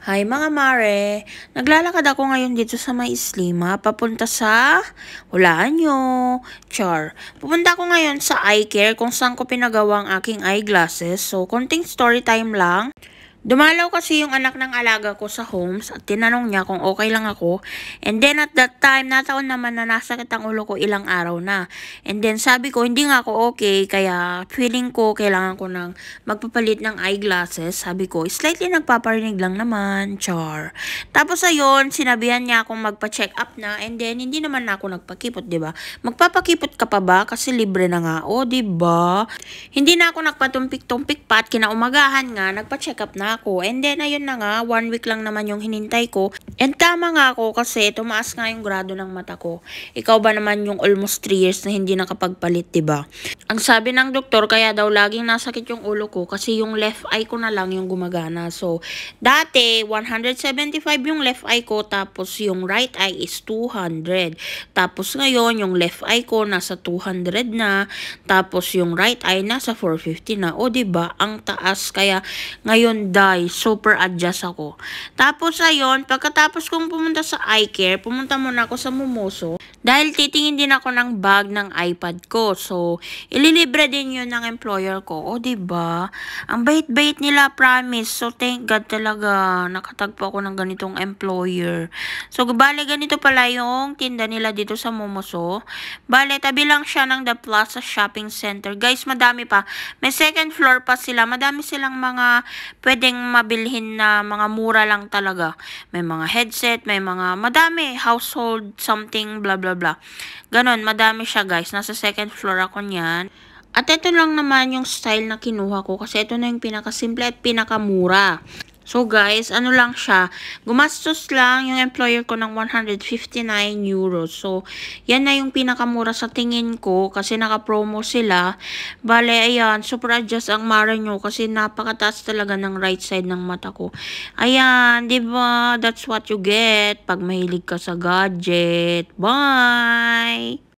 Hi mga mare, naglalakad ako ngayon dito sa may islima, papunta sa hulaan nyo, char. Pupunta ako ngayon sa eye care kung saan ko pinagawa ang aking eyeglasses, so konting story time lang. Dumalaw kasi yung anak ng alaga ko sa homes at tinanong niya kung okay lang ako. And then at that time, nataon naman na nasakit ang ulo ko ilang araw na. And then sabi ko, hindi nga ako okay, kaya feeling ko kailangan ko ng magpapalit ng eyeglasses. Sabi ko, slightly nagpaparinig lang naman, char. Tapos ayun, sinabihan niya akong magpa-check up na and then hindi naman ako nagpakipot, ba diba? Magpapakipot ka pa ba? Kasi libre na nga, o oh, ba diba? Hindi na ako nagpatumpik-tumpik pa at kinaumagahan nga, nagpa-check up na ako. And then, ayun na nga, one week lang naman yung hinintay ko. And tama nga ako kasi tumaas nga yung grado ng mata ko. Ikaw ba naman yung almost 3 years na hindi nakapagpalit, ba diba? Ang sabi ng doktor, kaya daw laging nasakit yung ulo ko kasi yung left eye ko na lang yung gumagana. So, dati, 175 yung left eye ko tapos yung right eye is 200. Tapos ngayon, yung left eye ko nasa 200 na tapos yung right eye nasa 450 na. O, ba diba? Ang taas. Kaya ngayon, die. Super adjust ako. Tapos ayun, pagkatapos kong pumunta sa eye care, pumunta muna ako sa Momoso dahil titingin din ako ng bag ng iPad ko. So, Ililibre din yun ng employer ko. O, ba diba? Ang bait-bait nila, promise. So, thank God talaga. Nakatagpo ako ng ganitong employer. So, bale, ganito pala yung tinda nila dito sa Momoso. Bale, tabi lang siya ng The Plaza Shopping Center. Guys, madami pa. May second floor pa sila. Madami silang mga pwedeng mabilhin na mga mura lang talaga. May mga headset, may mga madami. Household something, blah, blah, blah. Ganon, madami siya guys. Nasa second floor ako niyan. At ito lang naman yung style na kinuha ko kasi ito na yung pinakasimple at pinakamura. So guys, ano lang siya, gumastos lang yung employer ko ng 159 euros. So, yan na yung pinakamura sa tingin ko kasi naka-promo sila. Bale, ayan, super adjust ang mara nyo kasi napakataas talaga ng right side ng mata ko. Ayan, diba, That's what you get pag mahilig ka sa gadget. Bye!